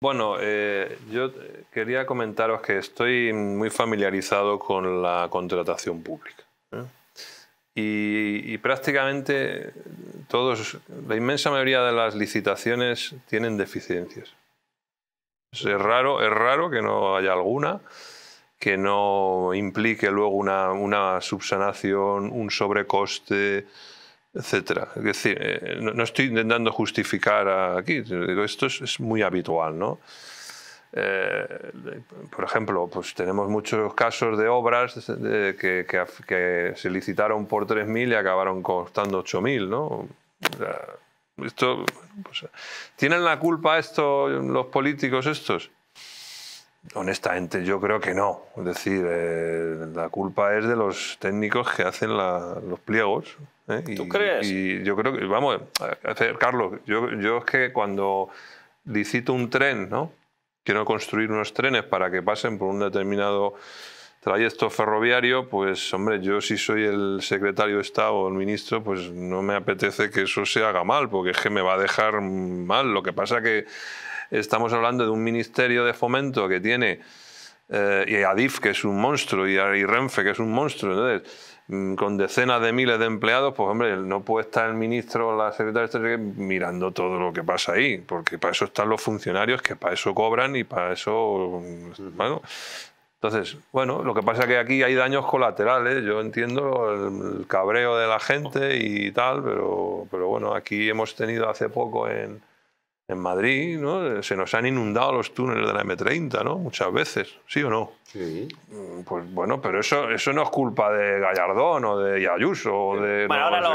Bueno, eh, yo quería comentaros que estoy muy familiarizado con la contratación pública. ¿eh? Y, prácticamente todos, la inmensa mayoría de las licitaciones tienen deficiencias. Es raro, es raro que no haya alguna que no implique luego una subsanación, un sobrecoste, etcétera. Es decir, eh, eh, no, estoy intentando justificar aquí, esto es, muy habitual, ¿no? Eh, por ejemplo, pues tenemos muchos casos de obras que, se licitaron por 3.000 y acabaron costando 8.000, ¿no? Pues, ¿Tienen la culpa esto, los políticos estos? Honestamente, yo creo que no. Es decir, la culpa es de los técnicos que hacen los pliegos, ¿eh? ¿Tú crees? Y yo creo que, vamos, Carlos, yo, es que cuando licito un tren, ¿no? Quiero construir unos trenes para que pasen por un determinado trayecto ferroviario, pues hombre, yo si soy el secretario de Estado o el ministro, pues no me apetece que eso se haga mal, porque es que me va a dejar mal. Lo que pasa que estamos hablando de un ministerio de fomento que tiene eh, y Adif, que es un monstruo, y, Renfe, que es un monstruo. Entonces, mm, con decenas de miles de empleados, pues hombre, no puede estar el ministro o la secretaria de Estado mirando todo lo que pasa ahí, porque para eso están los funcionarios que para eso cobran y para eso... Bueno, entonces, bueno, lo que pasa es que aquí hay daños colaterales, yo entiendo el, cabreo de la gente y tal, pero, pero bueno, aquí hemos tenido hace poco en en Madrid, ¿no? se nos han inundado los túneles de la M30, ¿no? Muchas veces, ¿sí o no? Sí. Mm, pues bueno, pero eso, eso no es culpa de Gallardón o de Ayuso o de... Bueno,